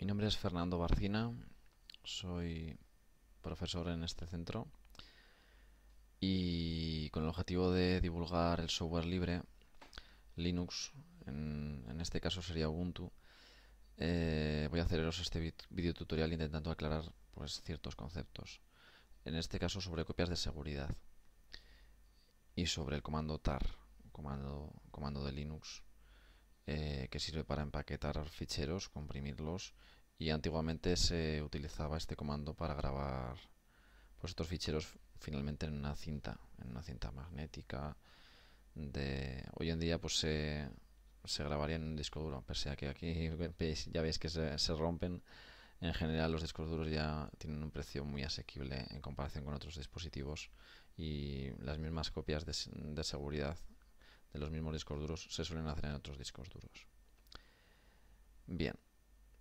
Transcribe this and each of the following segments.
Mi nombre es Fernando Barcina, soy profesor en este centro y con el objetivo de divulgar el software libre, Linux, en, este caso sería Ubuntu, eh, voy a haceros este video tutorial intentando aclarar pues, ciertos conceptos, en este caso sobre copias de seguridad y sobre el comando tar, comando, comando de Linux eh, que sirve para empaquetar ficheros, comprimirlos y antiguamente se utilizaba este comando para grabar pues, estos ficheros finalmente en una cinta, en una cinta magnética. De... Hoy en día pues se, se grabaría en un disco duro, pese a que aquí ya veis que se, se rompen en general los discos duros ya tienen un precio muy asequible en comparación con otros dispositivos y las mismas copias de seguridad de los mismos discos duros se suelen hacer en otros discos duros. Bien,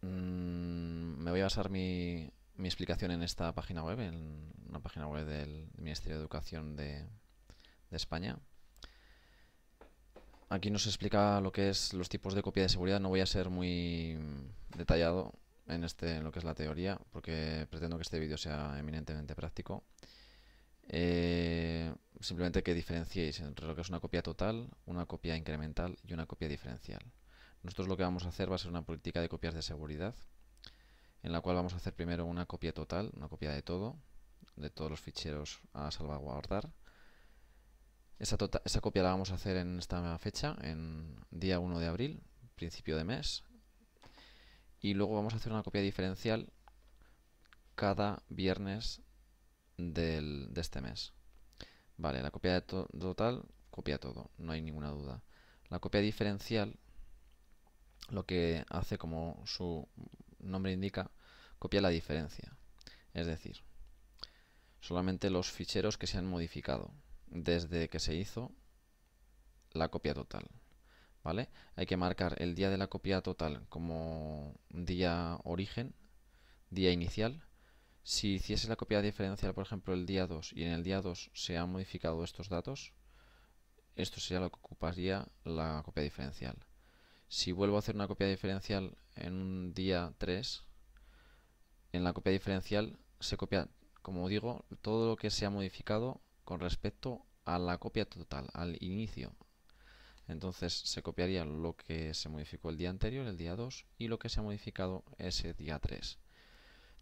mm, me voy a basar mi, explicación en esta página web, en una página web del Ministerio de Educación de, España. Aquí nos explica lo que es los tipos de copia de seguridad. No voy a ser muy detallado en, este, lo que es la teoría, porque pretendo que este vídeo sea eminentemente práctico. Eh, simplemente que diferenciéis entre lo que es una copia total, una copia incremental y una copia diferencial. Nosotros lo que vamos a hacer va a ser una política de copias de seguridad, en la cual vamos a hacer primero una copia total, una copia de todo, de todos los ficheros a salvaguardar. Esa, tota, esa copia la vamos a hacer en esta fecha, en día 1 de abril, principio de mes. Y luego vamos a hacer una copia diferencial cada viernes de este mes. Vale, la copia total copia todo, no hay ninguna duda. La copia diferencial lo que hace, como su nombre indica, copia la diferencia. Es decir, solamente los ficheros que se han modificado desde que se hizo la copia total. ¿Vale? Hay que marcar el día de la copia total como día origen, día inicial, si hiciese la copia diferencial, por ejemplo, el día 2 y en el día 2 se han modificado estos datos, esto sería lo que ocuparía la copia diferencial. Si vuelvo a hacer una copia diferencial en un día 3, en la copia diferencial se copia, como digo, todo lo que se ha modificado con respecto a la copia total, al inicio. Entonces se copiaría lo que se modificó el día anterior, el día 2, y lo que se ha modificado ese día 3.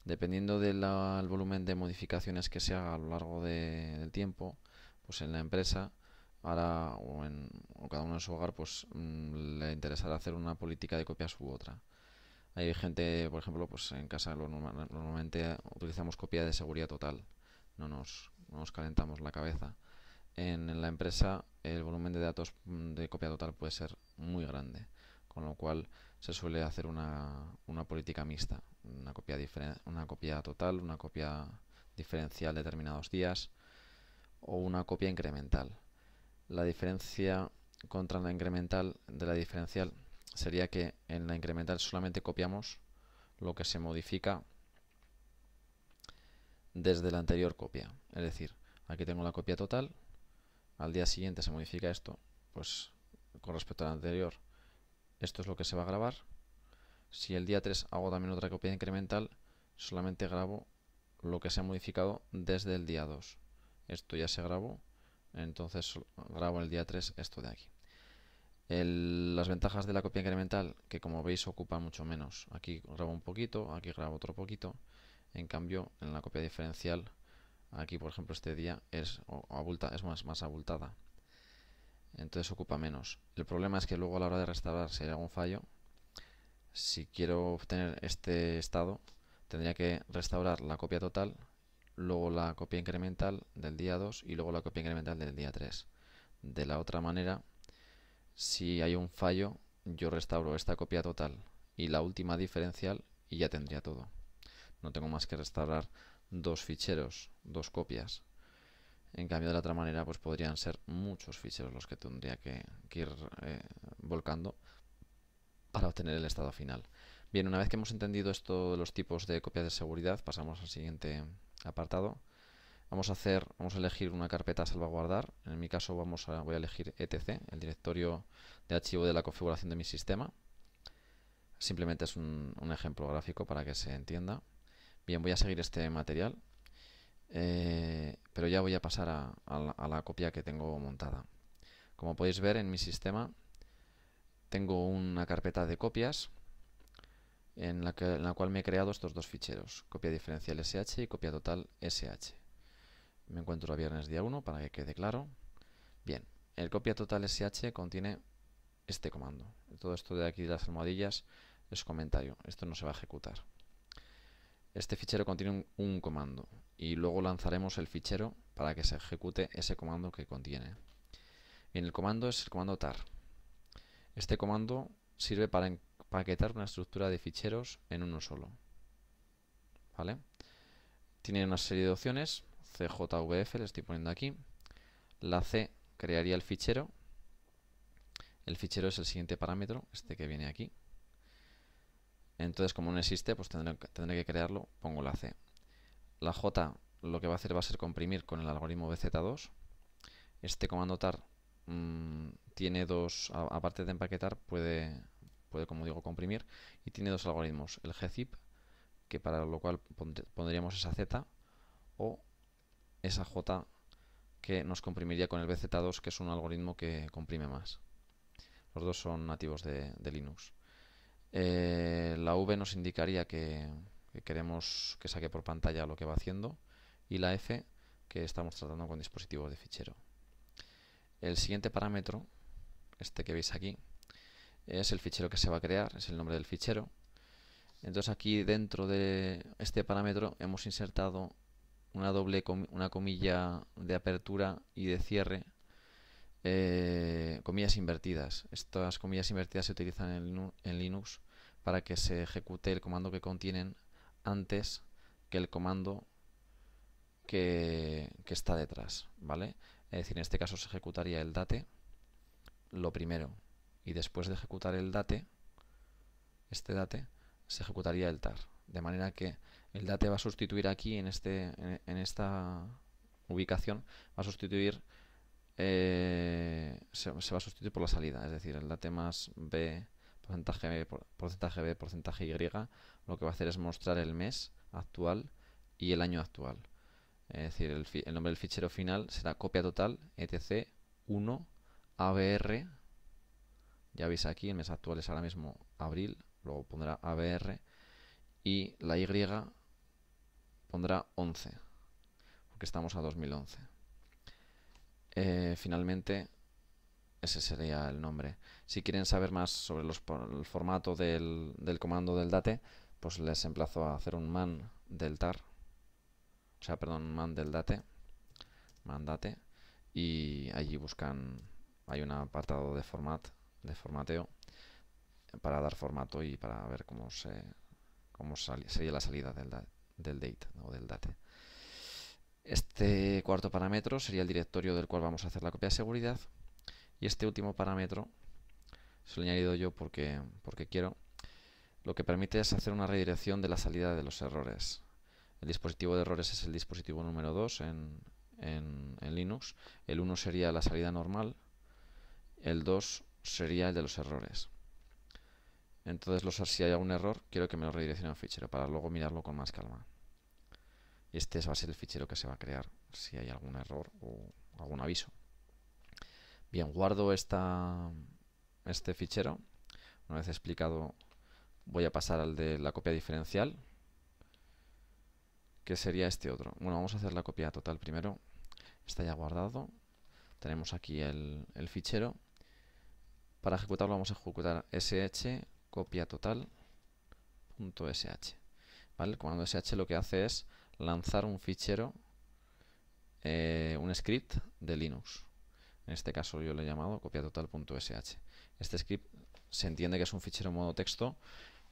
Dependiendo del volumen de modificaciones que se haga a lo largo del tiempo, pues en la empresa o, en, cada uno en su hogar pues mm, le interesará hacer una política de copias u otra. Hay gente, por ejemplo, pues en casa normalmente utilizamos copia de seguridad total, no nos, calentamos la cabeza. en la empresa el volumen de datos mm, de copia total puede ser muy grande, con lo cual se suele hacer una, política mixta, una copia, una copia total, una copia diferencial determinados días o una copia incremental. La diferencia contra la incremental de la diferencial sería que en la incremental solamente copiamos lo que se modifica desde la anterior copia. Es decir, aquí tengo la copia total, al día siguiente se modifica esto, pues con respecto a la anterior esto es lo que se va a grabar. Si el día 3 hago también otra copia incremental, solamente grabo lo que se ha modificado desde el día 2. Esto ya se grabó, entonces grabo el día 3 esto de aquí. las ventajas de la copia incremental, que como veis ocupa mucho menos. Aquí grabo un poquito, aquí grabo otro poquito. En cambio, en la copia diferencial, aquí por ejemplo este día es, más abultada entonces ocupa menos. El problema es que luego a la hora de restaurar, si hay algún fallo, si quiero obtener este estado, tendría que restaurar la copia total, luego la copia incremental del día 2 y luego la copia incremental del día 3. De la otra manera, si hay un fallo, yo restauro esta copia total y la última diferencial y ya tendría todo. No tengo más que restaurar dos ficheros, dos copias en cambio, de la otra manera, pues podrían ser muchos ficheros los que tendría que, ir eh, volcando para obtener el estado final. Bien, una vez que hemos entendido esto de los tipos de copias de seguridad, pasamos al siguiente apartado. Vamos a hacer, vamos a elegir una carpeta a salvaguardar. En mi caso vamos a, voy a elegir etc, el directorio de archivo de la configuración de mi sistema. Simplemente es un, un ejemplo gráfico para que se entienda. Bien, voy a seguir este material eh, pero ya voy a pasar a, la, copia que tengo montada. Como podéis ver en mi sistema tengo una carpeta de copias en la, en la cual me he creado estos dos ficheros, copia diferencial SH y copia total SH. Me encuentro a viernes día 1 para que quede claro. Bien, el copia total SH contiene este comando. Todo esto de aquí de las almohadillas es comentario, esto no se va a ejecutar. Este fichero contiene un comando, y luego lanzaremos el fichero para que se ejecute ese comando que contiene. el comando es el comando tar. Este comando sirve para empaquetar una estructura de ficheros en uno solo. ¿Vale? Tiene una serie de opciones, CJVF le estoy poniendo aquí. La C crearía el fichero. El fichero es el siguiente parámetro, este que viene aquí. Entonces, como no existe, pues tendré que crearlo, pongo la C. La J lo que va a hacer va a ser comprimir con el algoritmo BZ2. Este comando tar mm, tiene dos, aparte de empaquetar, puede, puede, como digo, comprimir. Y tiene dos algoritmos, el gzip, que para lo cual pondríamos esa Z, o esa J que nos comprimiría con el BZ2, que es un algoritmo que comprime más. Los dos son nativos de, Linux. Eh, la V nos indicaría que, que queremos que saque por pantalla lo que va haciendo, y la F, que estamos tratando con dispositivos de fichero. El siguiente parámetro, este que veis aquí, es el fichero que se va a crear, es el nombre del fichero. Entonces aquí dentro de este parámetro hemos insertado una doble una comilla de apertura y de cierre, eh, comillas invertidas. Estas comillas invertidas se utilizan en Linux para que se ejecute el comando que contienen antes que el comando que, está detrás, ¿vale? Es decir, en este caso se ejecutaría el date, lo primero, y después de ejecutar el date, este date, se ejecutaría el tar. De manera que el date va a sustituir aquí, en, este, en, esta ubicación, va a sustituir, eh, se, va a sustituir por la salida, es decir, el date más b, porcentaje b, porcentaje b, porcentaje y, lo que va a hacer es mostrar el mes actual y el año actual. Es decir, el, nombre del fichero final será copia total etc 1 abr. Ya veis aquí, el mes actual es ahora mismo abril, luego pondrá abr y la y pondrá 11, porque estamos a 2011. Eh, finalmente, ese sería el nombre. Si quieren saber más sobre el formato del comando del date, pues les emplazo a hacer un man del tar, o sea, perdón, man del date, mandate, y allí buscan, hay un apartado de formato de formateo, para dar formato y para ver cómo se cómo sería la salida del, date o del date. Este cuarto parámetro sería el directorio del cual vamos a hacer la copia de seguridad. Y este último parámetro se lo he añadido yo porque, porque quiero lo que permite es hacer una redirección de la salida de los errores. El dispositivo de errores es el dispositivo número 2 en, Linux, el 1 sería la salida normal, el 2 sería el de los errores. Entonces, los, si hay algún error, quiero que me lo redireccione al fichero para luego mirarlo con más calma. Y este va a ser el fichero que se va a crear si hay algún error o algún aviso. Bien, guardo este fichero. Una vez explicado voy a pasar al de la copia diferencial, que sería este otro. Bueno, vamos a hacer la copia total primero. Está ya guardado. Tenemos aquí el, fichero. Para ejecutarlo vamos a ejecutar sh copia total.sh. ¿Vale? El comando sh lo que hace es lanzar un fichero, eh, un script de Linux. En este caso yo lo he llamado copiatotal.sh. Este script se entiende que es un fichero modo texto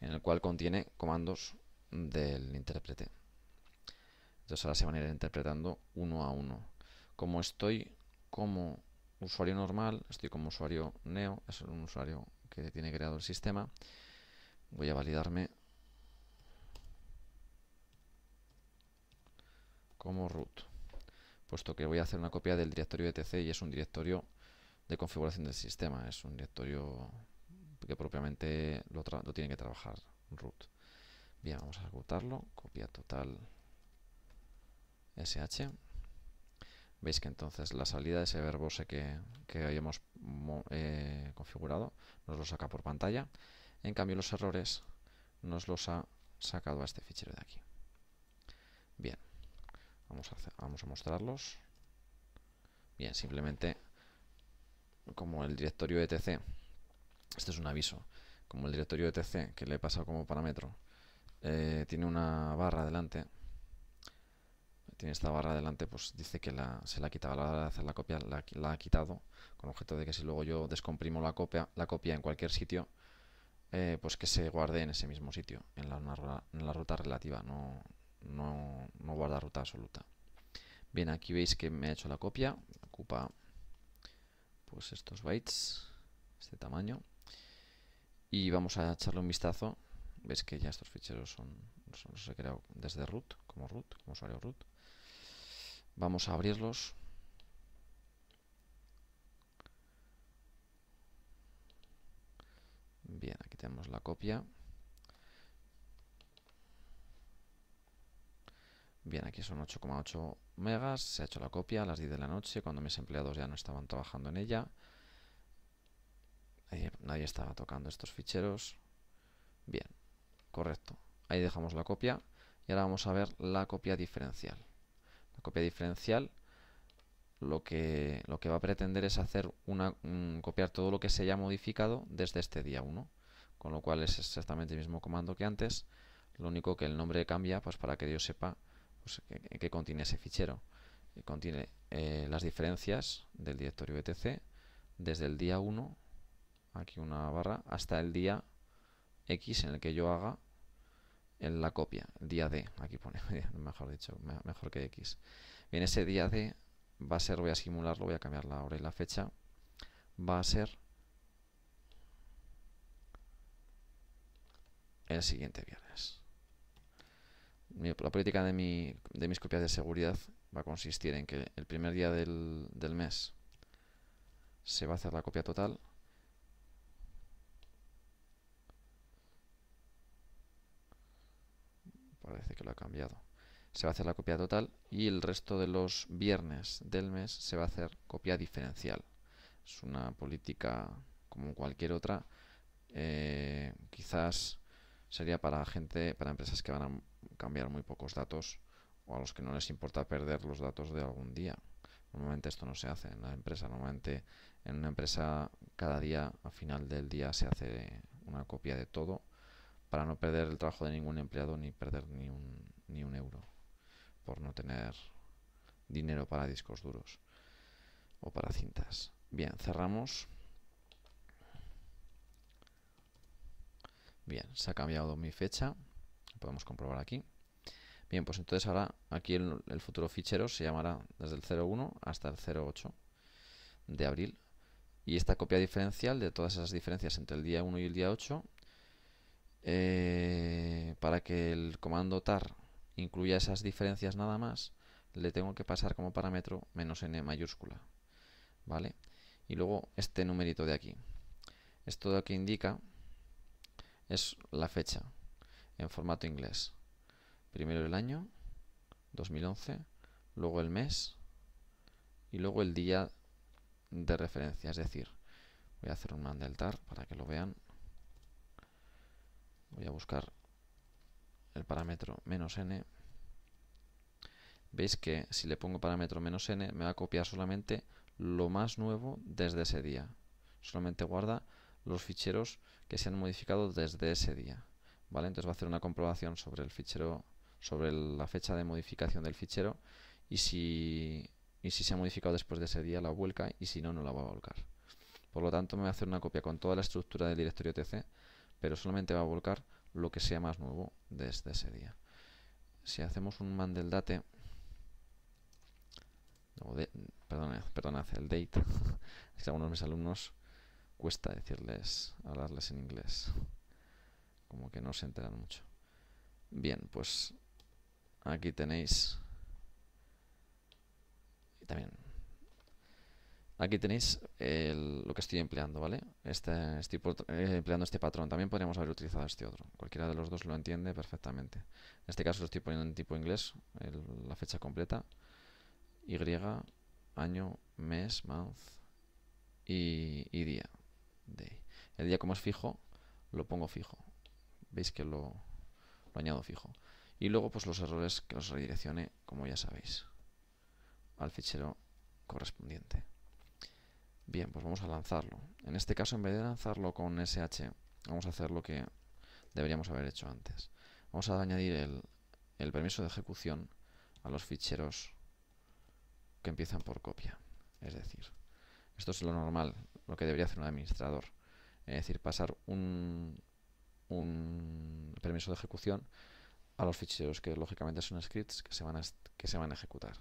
en el cual contiene comandos del intérprete. Entonces ahora se van a ir interpretando uno a uno. Como estoy como usuario normal, estoy como usuario neo, es un usuario que tiene creado el sistema, voy a validarme como root, puesto que voy a hacer una copia del directorio etc y es un directorio de configuración del sistema, es un directorio que propiamente lo, tiene que trabajar root. Bien, vamos a ejecutarlo. Copia total sh. Veis que entonces la salida de ese verbose que, que habíamos eh, configurado nos lo saca por pantalla. En cambio, los errores nos los ha sacado a este fichero de aquí. Bien, vamos a, vamos a mostrarlos. Bien, simplemente como el directorio etc este es un aviso. Como el directorio de etc que le he pasado como parámetro eh, tiene una barra adelante, tiene esta barra adelante, pues dice que se la ha quitado a la hora de hacer la copia, la, ha quitado, con objeto de que si luego yo descomprimo la copia, la copia en cualquier sitio, eh, pues que se guarde en ese mismo sitio, en la, ruta relativa, no, no guarda ruta absoluta. Bien, aquí veis que me ha hecho la copia, ocupa pues estos bytes, este tamaño y vamos a echarle un vistazo. Ves que ya estos ficheros son, son los he creado desde root, como root, como usuario root. Vamos a abrirlos. Bien, aquí tenemos la copia. Bien, aquí son 8,8 megas, se ha hecho la copia a las 10 de la noche, cuando mis empleados ya no estaban trabajando en ella nadie estaba tocando estos ficheros. Bien, correcto. Ahí dejamos la copia. Y ahora vamos a ver la copia diferencial. La copia diferencial lo que, lo que va a pretender es hacer una, copiar todo lo que se haya modificado desde este día 1. Con lo cual es exactamente el mismo comando que antes. Lo único que el nombre cambia pues para que Dios sepa pues, que, contiene ese fichero. contiene eh, las diferencias del directorio etc desde el día 1 aquí una barra, hasta el día X en el que yo haga en la copia, el día D, aquí pone, mejor dicho, mejor que X. Bien, ese día D va a ser, voy a simularlo, voy a cambiar la hora y la fecha, va a ser el siguiente viernes. La política de, mis copias de seguridad va a consistir en que el primer día del, del mes se va a hacer la copia total, parece que lo ha cambiado. Se va a hacer la copia total y el resto de los viernes del mes se va a hacer copia diferencial. Es una política como cualquier otra. Eh, quizás sería para gente, para empresas que van a cambiar muy pocos datos o a los que no les importa perder los datos de algún día. Normalmente esto no se hace en la empresa. Normalmente en una empresa cada día, a final del día, se hace una copia de todo para no perder el trabajo de ningún empleado ni perder ni un, ni un euro por no tener dinero para discos duros o para cintas. Bien, cerramos. Bien, se ha cambiado mi fecha. podemos comprobar aquí. Bien, pues entonces ahora aquí el, el futuro fichero se llamará desde el 01 hasta el 08 de abril. Y esta copia diferencial de todas esas diferencias entre el día 1 y el día 8 eh, para que el comando tar incluya esas diferencias nada más, le tengo que pasar como parámetro menos n mayúscula. ¿Vale? Y luego este numerito de aquí. Esto de que indica es la fecha en formato inglés. Primero el año, 2011, luego el mes y luego el día de referencia. Es decir, voy a hacer un tar para que lo vean voy a buscar el parámetro menos n, veis que si le pongo parámetro menos n me va a copiar solamente lo más nuevo desde ese día. Solamente guarda los ficheros que se han modificado desde ese día. ¿vale? Entonces va a hacer una comprobación sobre el fichero, sobre la fecha de modificación del fichero y si, y si se ha modificado después de ese día la vuelca y si no, no la va a volcar. Por lo tanto, me va a hacer una copia con toda la estructura del directorio TC pero solamente va a volcar lo que sea más nuevo desde ese día. Si hacemos un mandeldate, no, de, perdonad, el date, es que algunos de mis alumnos cuesta decirles, hablarles en inglés, como que no se enteran mucho. Bien, pues aquí tenéis, y también Aquí tenéis lo que estoy empleando, ¿vale? Este, estoy eh, empleando este patrón. También podríamos haber utilizado este otro. Cualquiera de los dos lo entiende perfectamente. En este caso lo estoy poniendo en tipo inglés, la fecha completa. Y, año, mes, month y, día. Day. El día como es fijo, lo pongo fijo. Veis que lo, añado fijo. Y luego pues los errores que los redireccione, como ya sabéis, al fichero correspondiente. Bien, pues vamos a lanzarlo. En este caso, en vez de lanzarlo con SH, vamos a hacer lo que deberíamos haber hecho antes. Vamos a añadir el, permiso de ejecución a los ficheros que empiezan por copia. Es decir, esto es lo normal, lo que debería hacer un administrador. Es decir, pasar un, un permiso de ejecución a los ficheros que lógicamente son scripts que se van a ejecutar.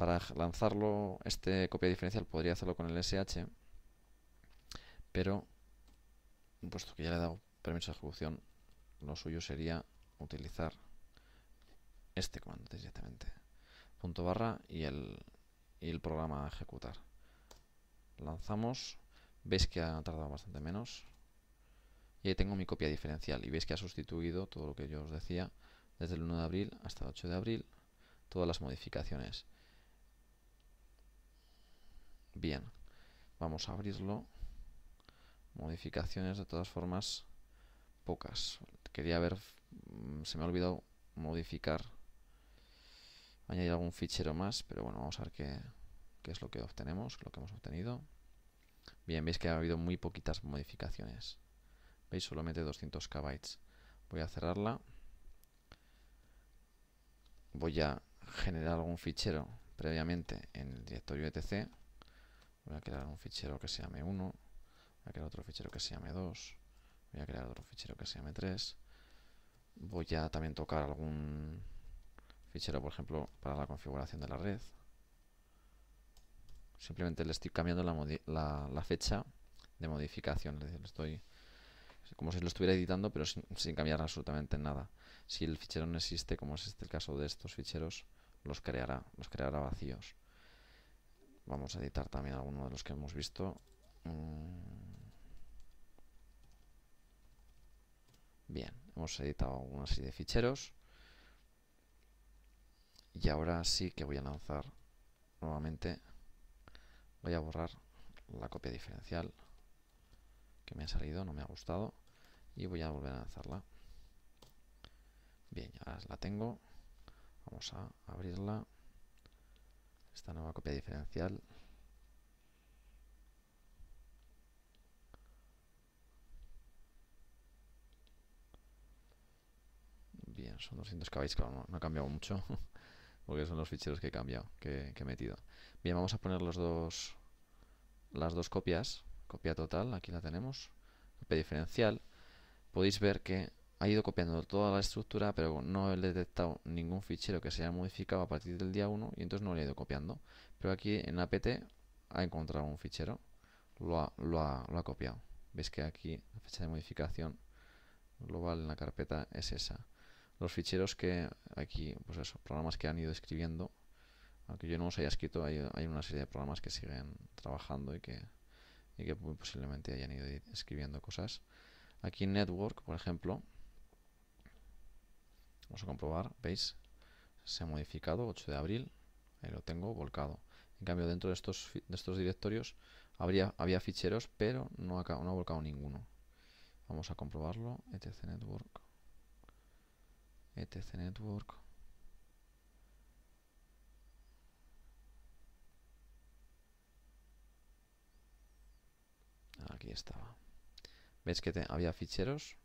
Para lanzarlo, este copia diferencial podría hacerlo con el SH, pero puesto que ya le he dado permiso de ejecución, lo suyo sería utilizar este comando directamente. Punto barra y el, y el programa a ejecutar. Lanzamos, veis que ha tardado bastante menos. Y ahí tengo mi copia diferencial y veis que ha sustituido todo lo que yo os decía desde el 1 de abril hasta el 8 de abril, todas las modificaciones. Bien, vamos a abrirlo. Modificaciones, de todas formas, pocas. Quería ver, mm, se me ha olvidado modificar, añadir algún fichero más, pero bueno, vamos a ver qué, qué es lo que obtenemos, lo que hemos obtenido. Bien, veis que ha habido muy poquitas modificaciones. Veis, solamente 200 KB. Voy a cerrarla. Voy a generar algún fichero previamente en el directorio etc voy a crear un fichero que se llame 1, voy a crear otro fichero que se llame 2, voy a crear otro fichero que se llame 3, voy a también tocar algún fichero, por ejemplo, para la configuración de la red. Simplemente le estoy cambiando la, fecha de modificación, es decir, estoy como si lo estuviera editando, pero sin, cambiar absolutamente nada. Si el fichero no existe, como es este el caso de estos ficheros, los creará, los creará vacíos. Vamos a editar también alguno de los que hemos visto. Mm. Bien, hemos editado una serie de ficheros. Y ahora sí que voy a lanzar nuevamente. Voy a borrar la copia diferencial que me ha salido, no me ha gustado. Y voy a volver a lanzarla. Bien, ya la tengo. Vamos a abrirla esta nueva copia diferencial Bien, son 200 kb claro, no, ha cambiado mucho, porque son los ficheros que he cambiado, que, que, he metido. Bien, vamos a poner los dos, las dos copias, copia total, aquí la tenemos, copia diferencial. Podéis ver que ha ido copiando toda la estructura, pero no he detectado ningún fichero que se haya modificado a partir del día 1 y entonces no lo he ido copiando. Pero aquí en apt ha encontrado un fichero, lo ha, lo ha, lo ha copiado. Veis que aquí la fecha de modificación global en la carpeta es esa. Los ficheros que aquí, pues eso, programas que han ido escribiendo, aunque yo no los haya escrito, hay, hay una serie de programas que siguen trabajando y que, y que muy posiblemente hayan ido escribiendo cosas. Aquí en Network, por ejemplo, Vamos a comprobar, ¿veis? Se ha modificado, 8 de abril, ahí lo tengo volcado. En cambio, dentro de estos, estos directorios habría, había ficheros, pero no ha, no ha volcado ninguno. Vamos a comprobarlo, etc network, etc network. Aquí estaba. ¿Veis que había ficheros?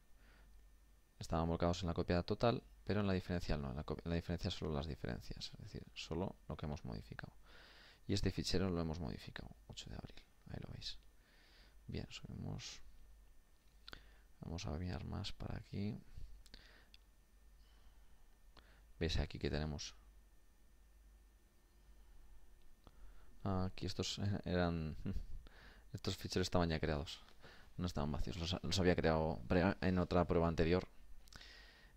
Estaban volcados en la copia total pero en la diferencial no, la, en la solo las diferencias, es decir, solo lo que hemos modificado. Y este fichero lo hemos modificado, 8 de abril, ahí lo veis. Bien, subimos, vamos a mirar más para aquí. Veis aquí que tenemos ah, Aquí estos eran. Estos ficheros estaban ya creados. No estaban vacíos. los había creado en otra prueba anterior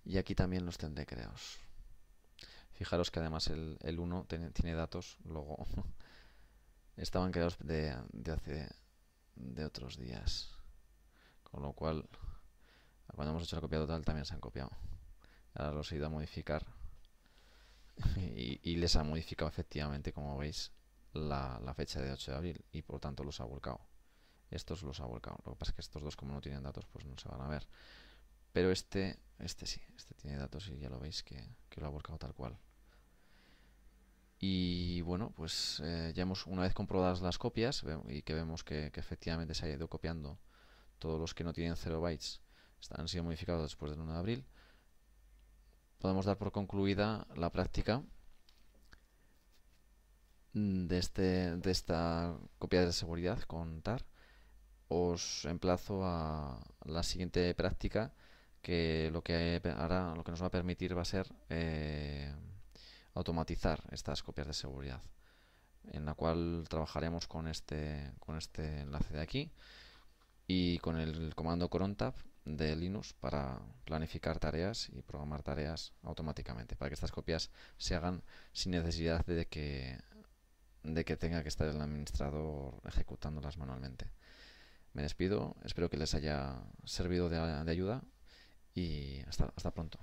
y aquí también los tendré creados. Fijaros que además el, 1 tiene datos, luego estaban creados de, hace de otros días. Con lo cual, cuando hemos hecho la copia total también se han copiado. Ahora los he ido a modificar y, les ha modificado efectivamente, como veis, la, la, fecha de 8 de abril y por tanto los ha volcado. Estos los ha volcado. Lo que pasa es que estos dos, como no tienen datos, pues no se van a ver. Pero este, este sí, este tiene datos y ya lo veis que, lo ha volcado tal cual. Y bueno, pues eh, ya hemos, una vez comprobadas las copias y que vemos que, efectivamente se ha ido copiando todos los que no tienen 0 bytes, han sido modificados después del 1 de abril, podemos dar por concluida la práctica de, este, de esta copia de seguridad con TAR. Os emplazo a la siguiente práctica que lo que ahora lo que nos va a permitir va a ser eh, automatizar estas copias de seguridad, en la cual trabajaremos con este, con este enlace de aquí y con el comando crontab de Linux para planificar tareas y programar tareas automáticamente, para que estas copias se hagan sin necesidad de que, de que tenga que estar el administrador ejecutándolas manualmente. Me despido, espero que les haya servido de ayuda y hasta, pronto.